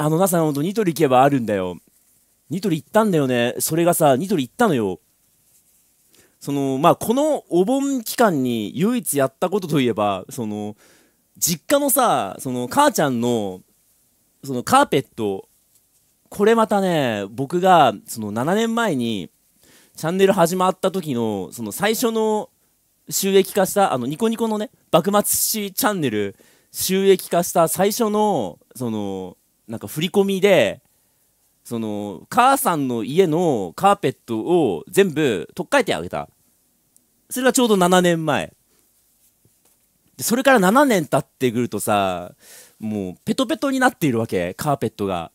あのなさ、んほんとニトリ行けばあるんだよ。ニトリ行ったんだよね。それがさ、ニトリ行ったのよ。その、まあ、このお盆期間に唯一やったことといえば、その、実家のさ、その、母ちゃんの、そのカーペット、これまたね、僕が、その7年前に、チャンネル始まった時の、その最初の収益化した、あの、ニコニコのね、幕末史チャンネル、収益化した最初の、その、なんか振り込みでその母さんの家のカーペットを全部取っ替えてあげたそれがちょうど7年前でそれから7年経ってくるとさもうペトペトになっているわけカーペットが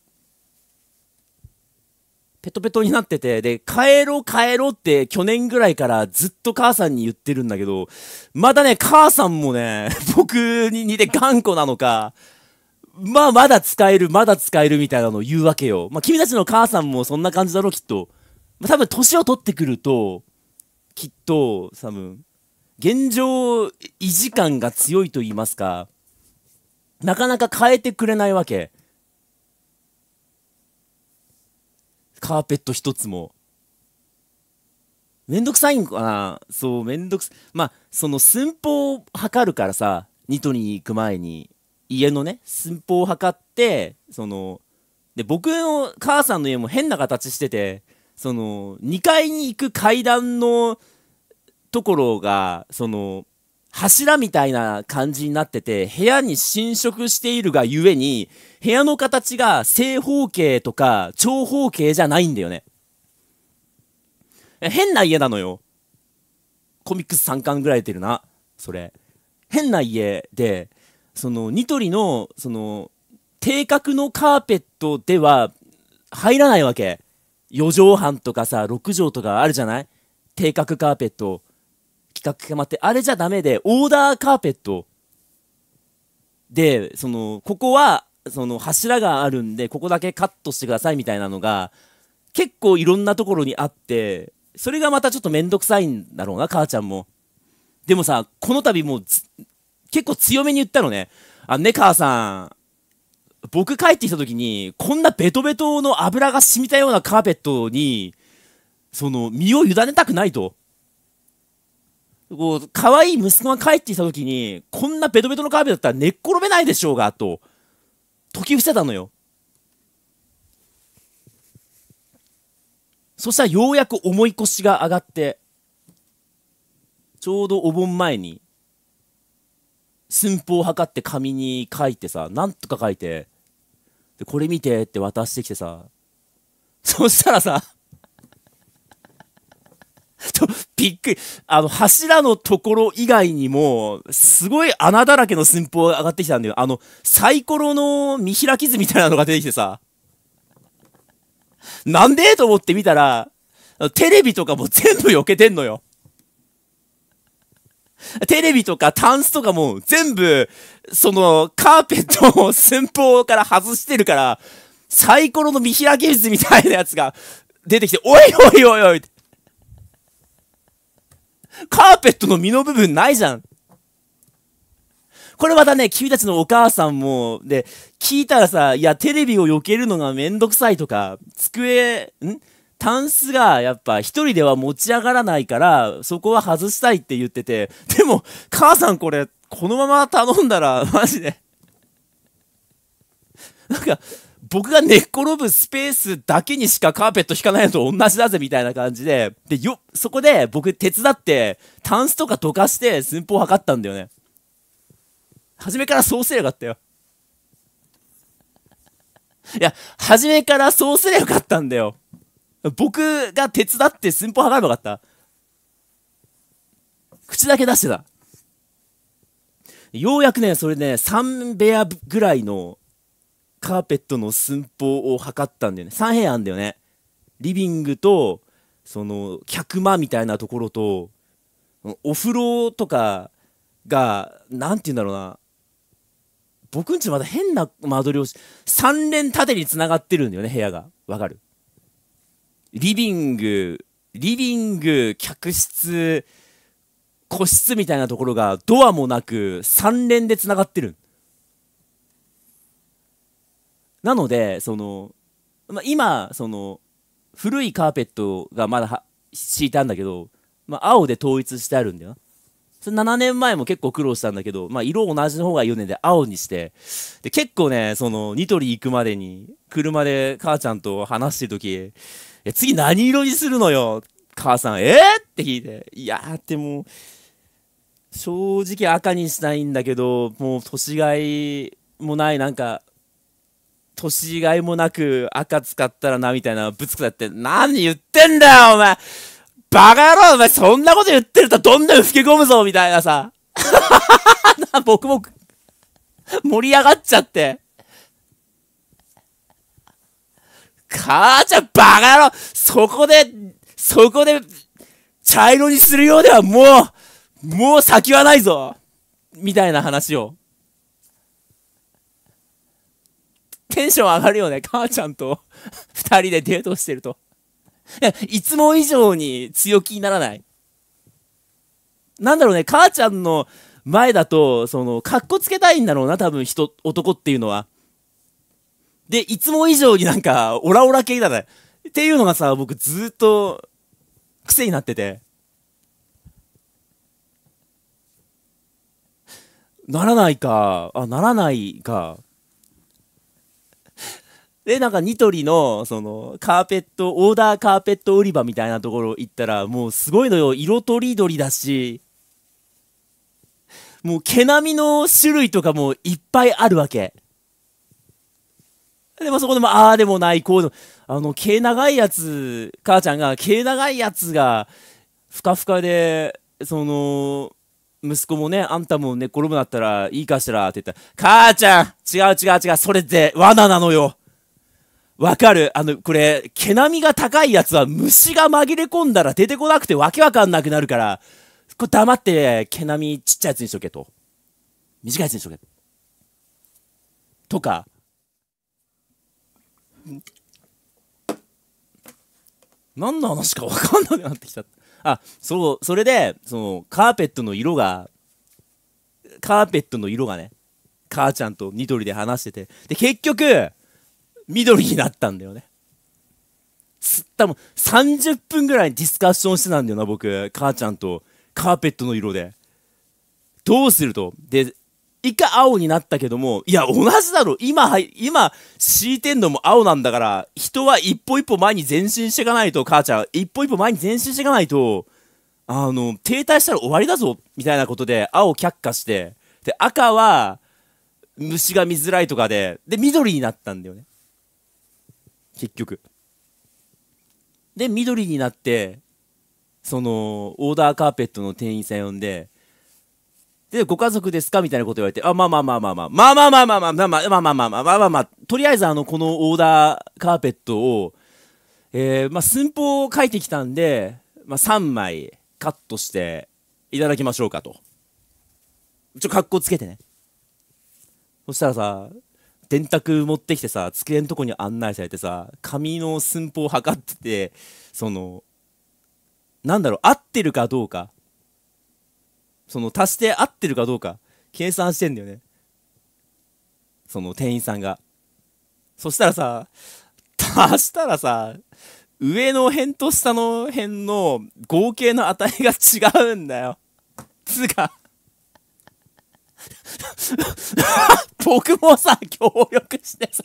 ペトペトになっててで帰ろう帰ろうって去年ぐらいからずっと母さんに言ってるんだけどまだね母さんもね僕に似て頑固なのかまあ、まだ使える、まだ使えるみたいなのを言うわけよ。まあ、君たちの母さんもそんな感じだろ、きっと。まあ、多分、年を取ってくると、きっと、多分、現状維持感が強いと言いますか、なかなか変えてくれないわけ。カーペット一つも。めんどくさいんかなそう、めんどくさまあ、その寸法を測るからさ、ニトリに行く前に。家のね寸法を測ってそので僕の母さんの家も変な形しててその2階に行く階段のところがその柱みたいな感じになってて部屋に侵食しているがゆえに部屋の形が正方形とか長方形じゃないんだよね変な家なのよコミックス3巻ぐらい出てるなそれ変な家でそのニトリのその定格のカーペットでは入らないわけ4畳半とかさ6畳とかあるじゃない定格カーペット企画決まってあれじゃダメでオーダーカーペットでそのここはその柱があるんでここだけカットしてくださいみたいなのが結構いろんなところにあってそれがまたちょっと面倒くさいんだろうな母ちゃんもでもさこの度もう結構強めに言ったのね。あのね、母さん、僕帰ってきた時に、こんなベトベトの油が染みたようなカーペットに、その、身を委ねたくないと。こう、可愛い息子が帰ってきた時に、こんなベトベトのカーペットだったら寝っ転べないでしょうが、と、解き伏せたのよ。そしたらようやく重い腰が上がって、ちょうどお盆前に、寸法を測って紙に書いてさ、なんとか書いて、で、これ見てって渡してきてさ、そしたらさ、と、びっくり。あの、柱のところ以外にも、すごい穴だらけの寸法が上がってきたんだよ。あの、サイコロの見開き図みたいなのが出てきてさ、なんでと思って見たら、テレビとかも全部避けてんのよ。テレビとかタンスとかも全部、その、カーペットを寸法から外してるから、サイコロの見開き術みたいなやつが出てきて、おいおいおいおいカーペットの身の部分ないじゃん。これまたね、君たちのお母さんも、で、聞いたらさ、いや、テレビを避けるのがめんどくさいとか、机、んタンスがやっぱ一人では持ち上がらないから、そこは外したいって言ってて、でも、母さんこれ、このまま頼んだら、マジでなんか、僕が寝っ転ぶスペースだけにしかカーペット引かないのと同じだぜみたいな感じで、で、よ、そこで僕手伝って、タンスとかどかして寸法測ったんだよね。初めからそうすればよかったよ。いや、初めからそうすればよかったんだよ。僕が手伝って寸法測ればよかった。口だけ出してた。ようやくね、それね、3部屋ぐらいのカーペットの寸法を測ったんだよね。3部屋あんだよね。リビングと、その、客間みたいなところと、お風呂とかが、何て言うんだろうな。僕んちまた変な間取りをし、3連縦につながってるんだよね、部屋が。わかるリビング、リビング、客室、個室みたいなところがドアもなく3連でつながってる。なので、その、ま今、その、古いカーペットがまだ敷いたんだけど、ま青で統一してあるんだよ7年前も結構苦労したんだけど、まあ、色同じの方がいいよねで青にしてで結構ねそのニトリ行くまでに車で母ちゃんと話してる時え次何色にするのよ母さん、えー、って聞いて、いやーってもう、正直赤にしたいんだけど、もう年がいもない、なんか、年がいもなく赤使ったらな、みたいなぶつくだって、何言ってんだよ、お前バカ野郎お前そんなこと言ってるとどんどん吹き込むぞみたいなさ。僕も盛り上がっちゃって。母ちゃんバカ野郎そこで、そこで、茶色にするようではもう、もう先はないぞみたいな話を。テンション上がるよね、母ちゃんと二人でデートしてるといつも以上に強気にならない。なんだろうね、母ちゃんの前だと、その、かっこつけたいんだろうな、多分人、男っていうのは。で、いつも以上になんか、オラオラ系だね。っていうのがさ、僕ずっと、癖になってて。ならないか。あ、ならないか。で、なんかニトリの、その、カーペット、オーダーカーペット売り場みたいなところ行ったら、もうすごいのよ。色とりどりだし、もう毛並みの種類とかもいっぱいあるわけ。で、もそこでも、ああでもない、こうでも、あの、毛長いやつ、母ちゃんが、毛長いやつが、ふかふかで、その、息子もね、あんたも寝転ぶなったらいいかしらって言ったら、母ちゃん違う違う違う、それって罠なのよわかるあの、これ、毛並みが高いやつは虫が紛れ込んだら出てこなくてわけわかんなくなるから、これ黙って毛並みちっちゃいやつにしとけと。短いやつにしとけ。とか、何の話か分かんなくなってきたあそうそれでそのカーペットの色がカーペットの色がね母ちゃんと緑で話しててで結局緑になったんだよね多ったも30分ぐらいディスカッションしてたんだよな僕母ちゃんとカーペットの色でどうするとで一回青になったけども、いや、同じだろ。今、今、敷いてんのも青なんだから、人は一歩一歩前に前進していかないと、母ちゃん、一歩一歩前に前進していかないと、あの、停滞したら終わりだぞ、みたいなことで、青却下して、で、赤は、虫が見づらいとかで、で、緑になったんだよね。結局。で、緑になって、その、オーダーカーペットの店員さん呼んで、で、ご家族ですかみたいなこと言われて、あ、まあまあまあまあまあ、まあまあまあまあまあまあまあまあまあまあまあまあまあまあまあまあまあまあとりあえずあの、このオーダーカーペットを、えー、まあ寸法を書いてきたんで、まあ3枚カットしていただきましょうかと。ちょ、格好つけてね。そしたらさ、電卓持ってきてさ、机のとこに案内されてさ、紙の寸法を測ってて、その、なんだろう、合ってるかどうか。その足して合ってるかどうか計算してんだよねその店員さんがそしたらさ足したらさ上の辺と下の辺の合計の値が違うんだよつうか 僕もさ協力してさ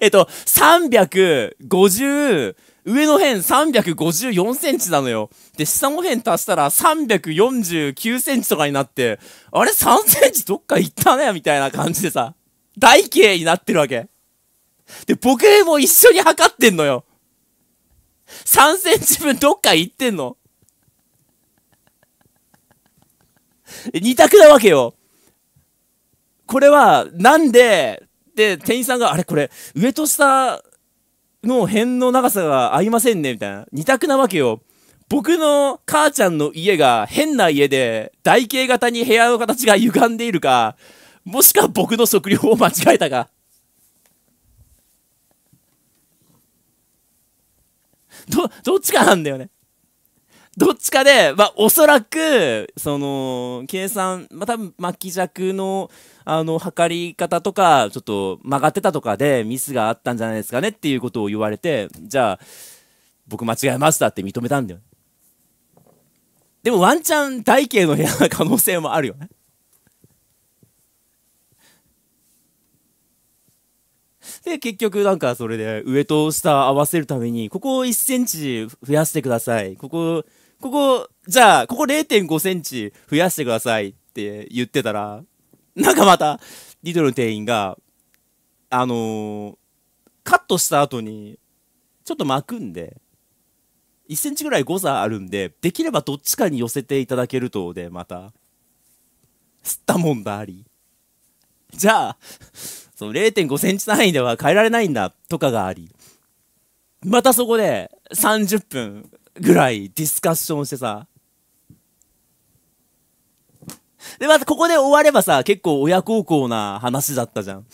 えっと350上の辺354センチなのよ。で、下の辺足したら349センチとかになって、あれ ?3 センチどっか行ったねみたいな感じでさ、台形になってるわけ。で、僕も一緒に測ってんのよ。3センチ分どっか行ってんの。二択なわけよ。これは、なんで、で、店員さんが、あれこれ、上と下、の辺の長さが合いませんね、みたいな。二択なわけよ。僕の母ちゃんの家が変な家で、台形型に部屋の形が歪んでいるか、もしくは僕の測量を間違えたか。ど、どっちかなんだよね。どっちかで、まあ、おそらく、その、計算、まあ、多分、巻尺の、あの、測り方とか、ちょっと曲がってたとかでミスがあったんじゃないですかねっていうことを言われて、じゃあ、僕間違えましたって認めたんだよ。でもワンチャン台形の部屋な可能性もあるよね。で、結局なんかそれで上と下合わせるために、ここを1センチ増やしてください。ここここ、じゃあ、ここ0.5センチ増やしてくださいって言ってたら、なんかまた、リトルの店員が、あのー、カットした後に、ちょっと巻くんで、1センチぐらい誤差あるんで、できればどっちかに寄せていただけるとで、また、吸ったもんだあり。じゃあ、その0.5センチ単位では変えられないんだ、とかがあり。またそこで30分ぐらいディスカッションしてさ。で、またここで終わればさ、結構親孝行な話だったじゃん。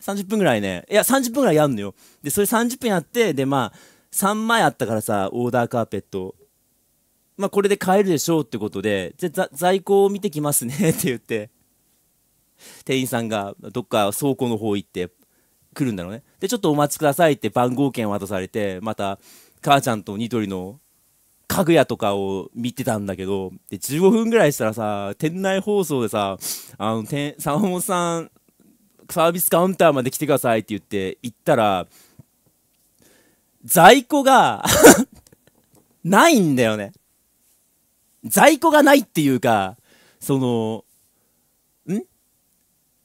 30分ぐらいね。いや、30分ぐらいやんのよ。で、それ30分やって、で、まあ、3枚あったからさ、オーダーカーペット。まあ、これで買えるでしょうってことで、じゃ、在庫を見てきますねって言って、店員さんがどっか倉庫の方行って、来るんだろうねでちょっとお待ちくださいって番号券渡されてまた母ちゃんとニトリの家具屋とかを見てたんだけどで15分ぐらいしたらさ店内放送でさあのて坂本さんサービスカウンターまで来てくださいって言って行ったら在庫が ないんだよね在庫がないっていうかその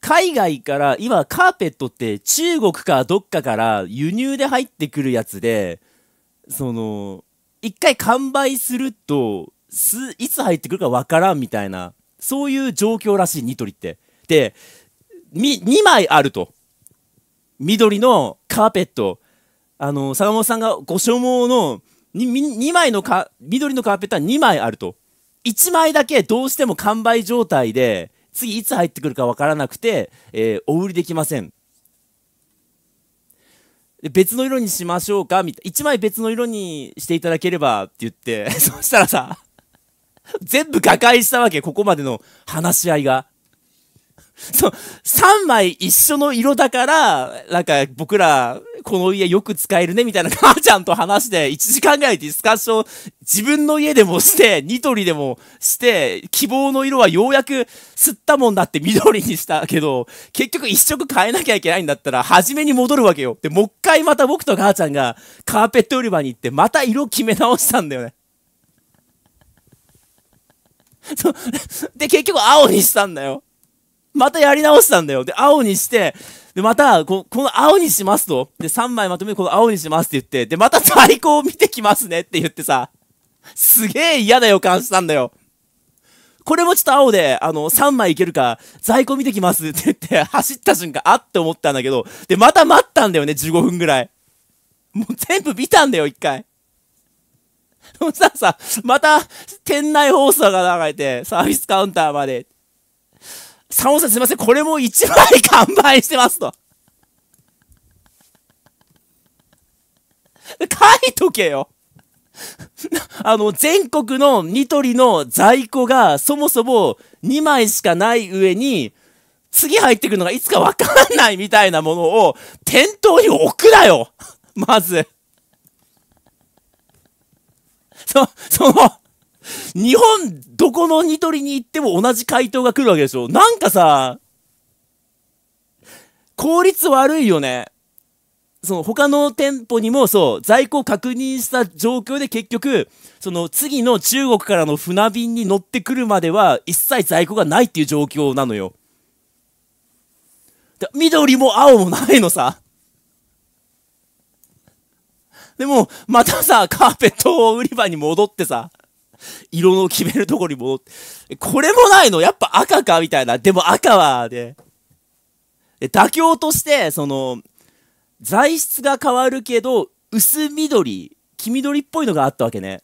海外から今カーペットって中国かどっかから輸入で入ってくるやつでその一回完売するとすいつ入ってくるかわからんみたいなそういう状況らしいニトリって。で2枚あると緑のカーペットあの坂本さんがご所望の 2, 枚のか緑のカーペットは2枚あると1枚だけどうしても完売状態で次いつ入ってくるか分からなくて、えー、お売りできません。別の色にしましょうかみたいな。1枚別の色にしていただければって言って、そしたらさ、全部瓦解したわけ、ここまでの話し合いが。そう、3枚一緒の色だから、なんか僕ら、この家よく使えるね、みたいな母ちゃんと話して1時間ぐらいディスカッション、自分の家でもして、ニトリでもして、希望の色はようやく吸ったもんだって緑にしたけど、結局一色変えなきゃいけないんだったら、初めに戻るわけよ。で、もう一回また僕と母ちゃんがカーペット売り場に行って、また色決め直したんだよね。で、結局青にしたんだよ。またやり直したんだよ。で、青にして、で、また、この青にしますと。で、3枚まとめこの青にしますって言って、で、また最高を見てきますねって言ってさ、すげえ嫌な予感したんだよ。これもちょっと青で、あの、3枚いけるか、在庫見てきますって言って、走った瞬間、あって思ったんだけど、で、また待ったんだよね、15分ぐらい。もう全部見たんだよ、一回。そしたらさ、また、店内放送が流れて、サービスカウンターまで、サオさんすいません、これも1枚完売してますと。書いとけよ あの、全国のニトリの在庫がそもそも2枚しかない上に、次入ってくるのがいつかわかんないみたいなものを店頭に置くなよ まずそ、その、日本、どこのニトリに行っても同じ回答が来るわけでしょ。なんかさ、効率悪いよね。その他の店舗にもそう、在庫確認した状況で結局、その次の中国からの船便に乗ってくるまでは一切在庫がないっていう状況なのよ。緑も青もないのさ。でも、またさ、カーペット売り場に戻ってさ、色の決めるとこに戻って、これもないのやっぱ赤かみたいな。でも赤は、で、妥協として、その、材質が変わるけど、薄緑、黄緑っぽいのがあったわけね。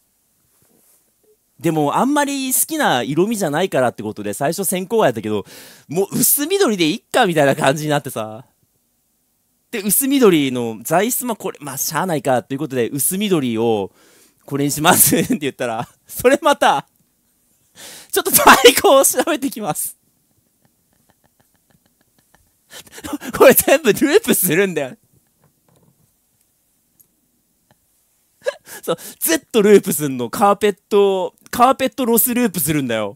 でも、あんまり好きな色味じゃないからってことで、最初先行やったけど、もう薄緑でいっかみたいな感じになってさ。で、薄緑の材質もこれ、まあ、しゃあないかということで、薄緑を、これにします って言ったら、それまた、ちょっと在庫を調べてきます これ全部ループするんだよ そう、Z ループすんの。カーペット、カーペットロスループするんだよ。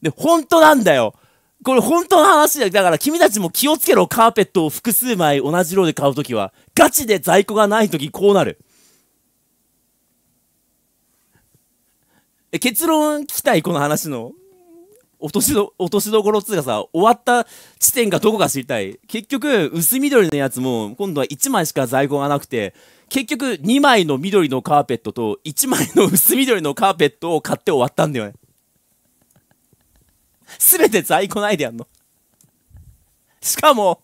で、本当なんだよ。これ本当の話だよ。だから君たちも気をつけろ。カーペットを複数枚同じ色で買うときは。ガチで在庫がないときこうなる。え結論聞きたいこの話の落としど落としどころっつうかさ終わった地点がどこか知りたい結局薄緑のやつも今度は1枚しか在庫がなくて結局2枚の緑のカーペットと1枚の薄緑のカーペットを買って終わったんだよね全て在庫ないでやんのしかも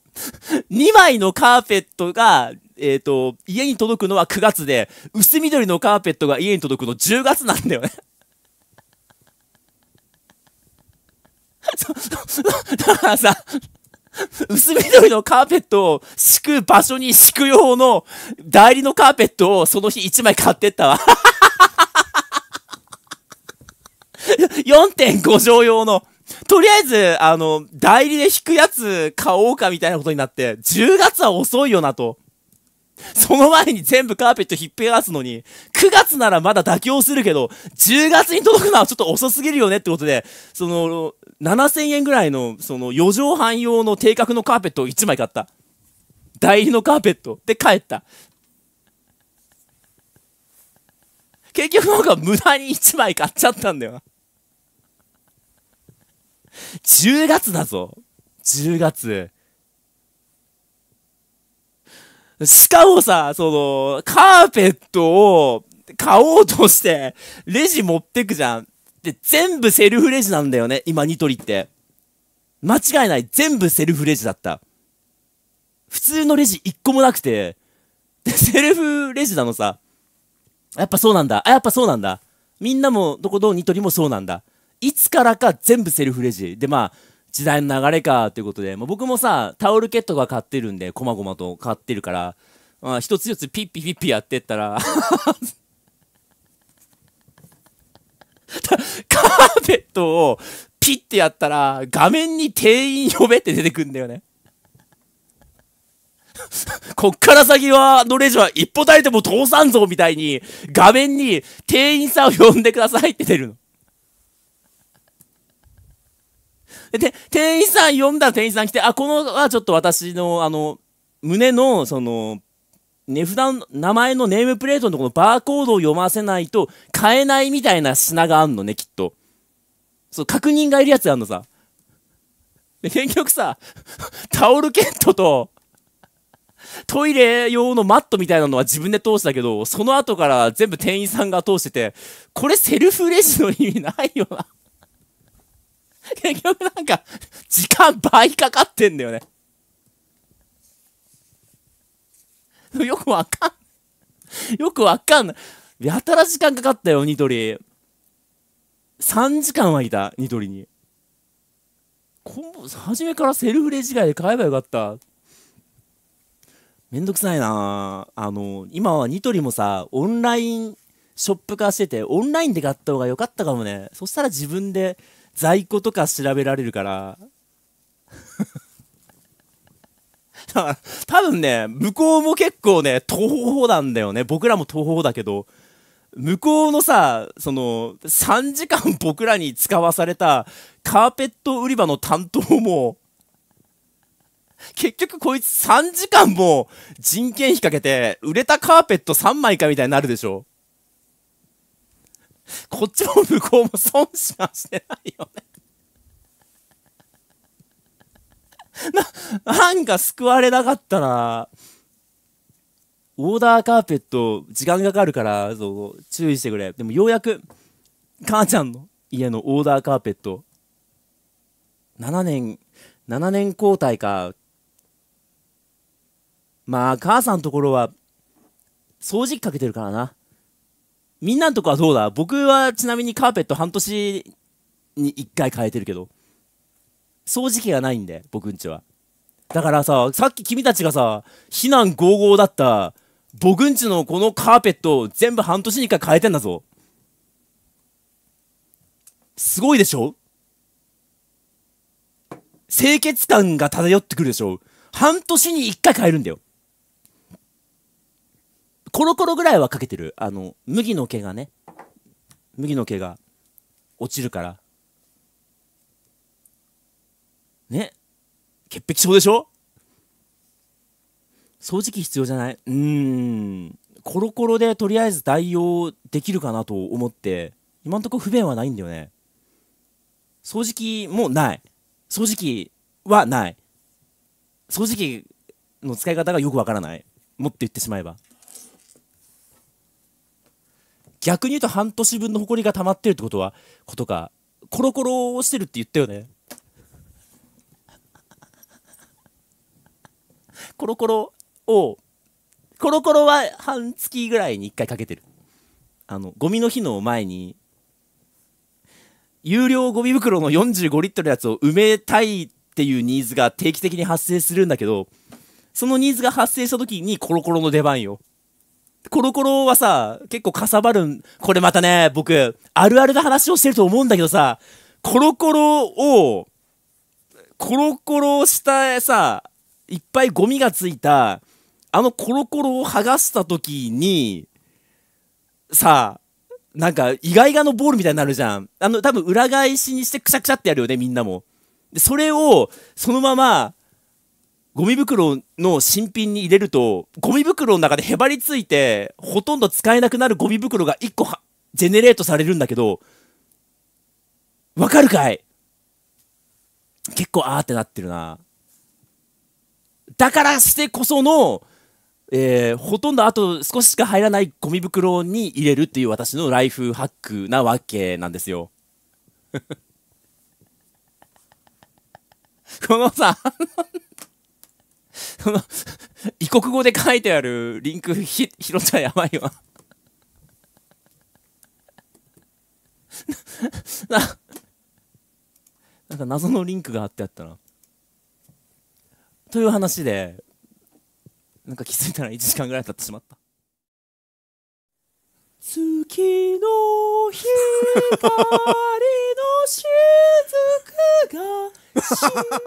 2枚のカーペットが、えっ、ー、と、家に届くのは9月で、薄緑のカーペットが家に届くの10月なんだよねだからさ、薄緑のカーペットを敷く場所に敷く用の代理のカーペットをその日1枚買ってったわ。4.5畳用の。とりあえず、あの、代理で引くやつ買おうかみたいなことになって、10月は遅いよなと。その前に全部カーペット引っぺがすのに、9月ならまだ妥協するけど、10月に届くのはちょっと遅すぎるよねってことで、その、7000円ぐらいの、その、4畳半用の定格のカーペットを1枚買った。代理のカーペット。で、帰った。結局なんか無駄に1枚買っちゃったんだよな。10月だぞ。10月。しかもさ、その、カーペットを買おうとして、レジ持ってくじゃん。って全部セルフレジなんだよね、今ニトリって。間違いない。全部セルフレジだった。普通のレジ1個もなくて、で、セルフレジなのさ。やっぱそうなんだ。あ、やっぱそうなんだ。みんなも、どこどニトリもそうなんだ。いつからか全部セルフレジ。で、まあ、時代の流れか、ということで、まあ、僕もさ、タオルケットが買ってるんで、こまごまと買ってるから、まあ、一つ一つピッピピッピやってったら カーペットをピッてやったら、画面に店員呼べって出てくんだよね。こっから先は、のレジは一歩たりても通さんぞみたいに、画面に店員さんを呼んでくださいって出るの。で、店員さん呼んだら店員さん来て、あ、このはちょっと私の、あの、胸の、その、値札の名前のネームプレートのこのバーコードを読ませないと買えないみたいな品があんのね、きっと。そう、確認がいるやつあんのさ。で、結局さ、タオルケットと、トイレ用のマットみたいなのは自分で通したけど、その後から全部店員さんが通してて、これセルフレジの意味ないよな。結局なんか、時間倍かかってんだよね。よくわかん、よくわかんない。やたら時間かかったよ、ニトリ。3時間はいた、ニトリに。初めからセルフレジ外で買えばよかった。めんどくさいなあの、今はニトリもさ、オンラインショップ化してて、オンラインで買った方が良かったかもね。そしたら自分で在庫とか調べられるから。多分ね、向こうも結構ね、東方なんだよね。僕らも東方だけど、向こうのさ、その、3時間僕らに使わされたカーペット売り場の担当も、結局こいつ3時間も人件費かけて、売れたカーペット3枚かみたいになるでしょこっちも向こうも損しましてないよねな、なんか救われなかったな。オーダーカーペット、時間がかかるから、そう、注意してくれ。でもようやく、母ちゃんの家のオーダーカーペット、7年、7年交代か。まあ、母さんのところは、掃除機かけてるからな。みんなのとこはどうだ僕はちなみにカーペット半年に1回変えてるけど。掃除機がないんで僕んちはだからささっき君たちがさ避難合々だった僕んちのこのカーペット全部半年に1回変えてんだぞすごいでしょ清潔感が漂ってくるでしょ半年に1回変えるんだよコロコロぐらいはかけてるあの麦の毛がね麦の毛が落ちるからね潔癖症でしょ掃除機必要じゃないうんコロコロでとりあえず代用できるかなと思って今んとこ不便はないんだよね掃除機もない掃除機はない掃除機の使い方がよくわからないもっと言ってしまえば逆に言うと半年分の埃が溜まってるってことはことかコロコロしてるって言ったよねコロコロを、コロコロは半月ぐらいに1回かけてる。あの、ゴミの日の前に、有料ゴミ袋の45リットルのやつを埋めたいっていうニーズが定期的に発生するんだけど、そのニーズが発生した時にコロコロの出番よ。コロコロはさ、結構かさばるん、これまたね、僕、あるあるな話をしてると思うんだけどさ、コロコロを、コロコロしたさ、いっぱいゴミがついたあのコロコロを剥がした時にさあなんか意外がのボールみたいになるじゃんあの多分裏返しにしてくしゃくしゃってやるよねみんなもでそれをそのままゴミ袋の新品に入れるとゴミ袋の中でへばりついてほとんど使えなくなるゴミ袋が1個ジェネレートされるんだけどわかるかい結構あーってなってるなだからしてこその、えー、ほとんどあと少ししか入らないゴミ袋に入れるっていう私のライフハックなわけなんですよ。このさ、そ の、異国語で書いてあるリンクひ拾っちゃやばいわ な、なんか謎のリンクがあってあったな。という話でなんか気づいたら1時間ぐらい経ってしまった月の光の雫が